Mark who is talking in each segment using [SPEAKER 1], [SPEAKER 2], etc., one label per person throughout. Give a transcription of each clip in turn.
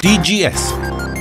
[SPEAKER 1] TGS,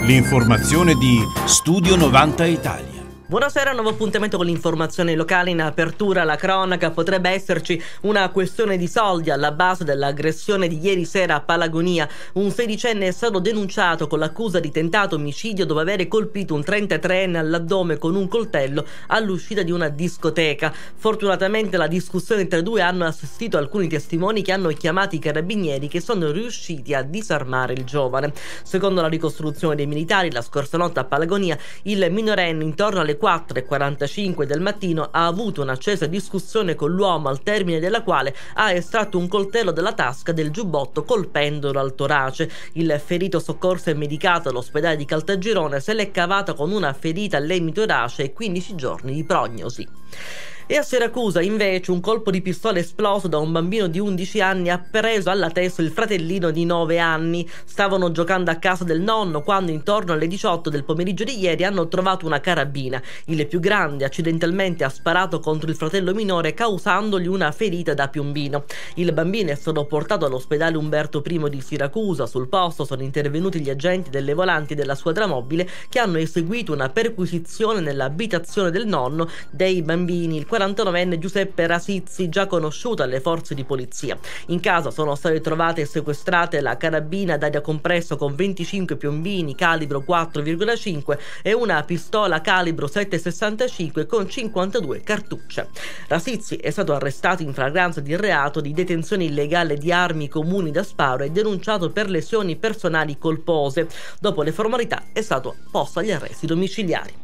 [SPEAKER 1] l'informazione di Studio 90 Italia.
[SPEAKER 2] Buonasera, nuovo appuntamento con l'informazione locale in apertura alla cronaca. Potrebbe esserci una questione di soldi alla base dell'aggressione di ieri sera a Palagonia. Un sedicenne è stato denunciato con l'accusa di tentato omicidio dopo aver colpito un 33enne all'addome con un coltello all'uscita di una discoteca. Fortunatamente la discussione tra i due hanno assistito alcuni testimoni che hanno chiamato i carabinieri che sono riusciti a disarmare il giovane. Secondo la ricostruzione dei militari, la scorsa notte a Palagonia il minorenne intorno alle 4.45 del mattino ha avuto un'accesa discussione con l'uomo al termine della quale ha estratto un coltello dalla tasca del giubbotto colpendolo al torace. Il ferito soccorso e medicato all'ospedale di Caltagirone se l'è cavata con una ferita all'emitorace e 15 giorni di prognosi. E a Siracusa, invece, un colpo di pistola esploso da un bambino di 11 anni ha preso alla testa il fratellino di 9 anni. Stavano giocando a casa del nonno quando intorno alle 18 del pomeriggio di ieri hanno trovato una carabina. Il più grande accidentalmente ha sparato contro il fratello minore causandogli una ferita da piombino. Il bambino è stato portato all'ospedale Umberto I di Siracusa. Sul posto sono intervenuti gli agenti delle volanti della squadra mobile che hanno eseguito una perquisizione nell'abitazione del nonno dei bambini, il 49enne Giuseppe Rasizzi, già conosciuto alle forze di polizia. In casa sono state trovate e sequestrate la carabina d'aria compresso con 25 piombini calibro 4,5 e una pistola calibro 7,65 con 52 cartucce. Rasizzi è stato arrestato in fragranza di reato di detenzione illegale di armi comuni da sparo e denunciato per lesioni personali colpose. Dopo le formalità è stato posto agli arresti domiciliari.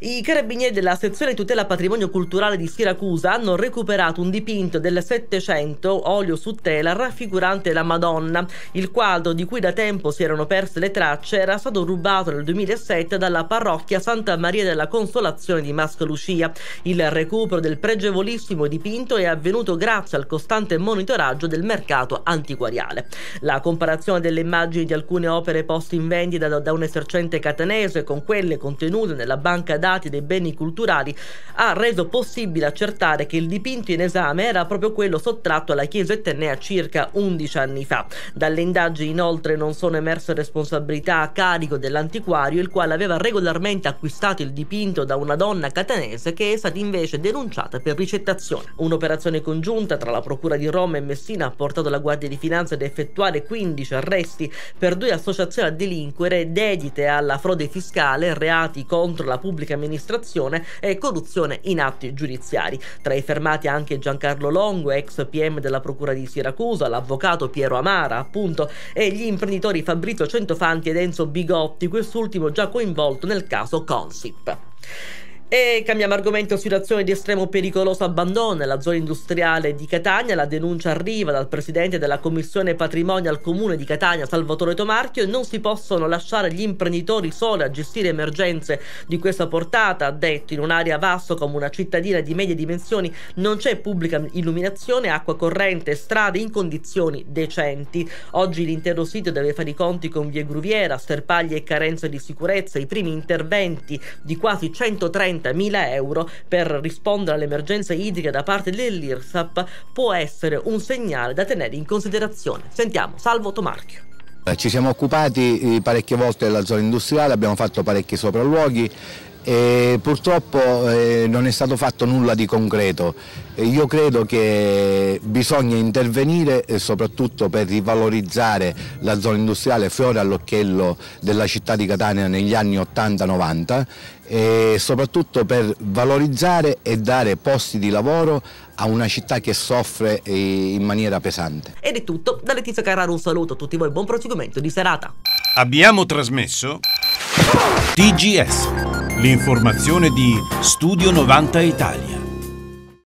[SPEAKER 2] I carabinieri della sezione tutela patrimonio culturale di Siracusa hanno recuperato un dipinto del Settecento, olio su tela, raffigurante la Madonna. Il quadro, di cui da tempo si erano perse le tracce, era stato rubato nel 2007 dalla parrocchia Santa Maria della Consolazione di Mascalucia. Il recupero del pregevolissimo dipinto è avvenuto grazie al costante monitoraggio del mercato antiquariale. La comparazione delle immagini di alcune opere poste in vendita da un esercente catanese con quelle contenute nella banca dati dei beni culturali ha reso possibile accertare che il dipinto in esame era proprio quello sottratto alla chiesa etnea circa 11 anni fa. Dalle indagini inoltre non sono emerse responsabilità a carico dell'antiquario, il quale aveva regolarmente acquistato il dipinto da una donna catanese che è stata invece denunciata per ricettazione. Un'operazione congiunta tra la Procura di Roma e Messina ha portato la Guardia di Finanza ad effettuare 15 arresti per due associazioni a delinquere dedite alla frode fiscale, reati contro la la pubblica amministrazione e corruzione in atti giudiziari. Tra i fermati anche Giancarlo Longo, ex PM della Procura di Siracusa, l'avvocato Piero Amara, appunto, e gli imprenditori Fabrizio Centofanti ed Enzo Bigotti, quest'ultimo già coinvolto nel caso Consip. E cambiamo argomento situazione di estremo pericoloso abbandono nella zona industriale di Catania. La denuncia arriva dal presidente della commissione patrimonio al comune di Catania, Salvatore Tomarchio. Non si possono lasciare gli imprenditori soli a gestire emergenze di questa portata. Ha detto in un'area vasta come una cittadina di medie dimensioni non c'è pubblica illuminazione, acqua corrente e strade in condizioni decenti. Oggi l'intero sito deve fare i conti con vie gruviera, sterpaglie e carenze di sicurezza. I primi interventi di quasi 130 50.000 euro per rispondere all'emergenza idrica da parte dell'IRSAP può essere un segnale da tenere in considerazione. Sentiamo Salvo Tomarchio.
[SPEAKER 1] Eh, ci siamo occupati eh, parecchie volte della zona industriale, abbiamo fatto parecchi sopralluoghi e purtroppo eh, non è stato fatto nulla di concreto. Io credo che bisogna intervenire eh, soprattutto per rivalorizzare la zona industriale fiore all'occhiello della città di Catania negli anni 80-90 e soprattutto per valorizzare e dare posti di lavoro a una città che soffre eh, in maniera pesante.
[SPEAKER 2] Ed è tutto, da Letizia Carraro un saluto a tutti voi, buon proseguimento di serata. Abbiamo trasmesso
[SPEAKER 1] TGS, l'informazione di Studio 90 Italia.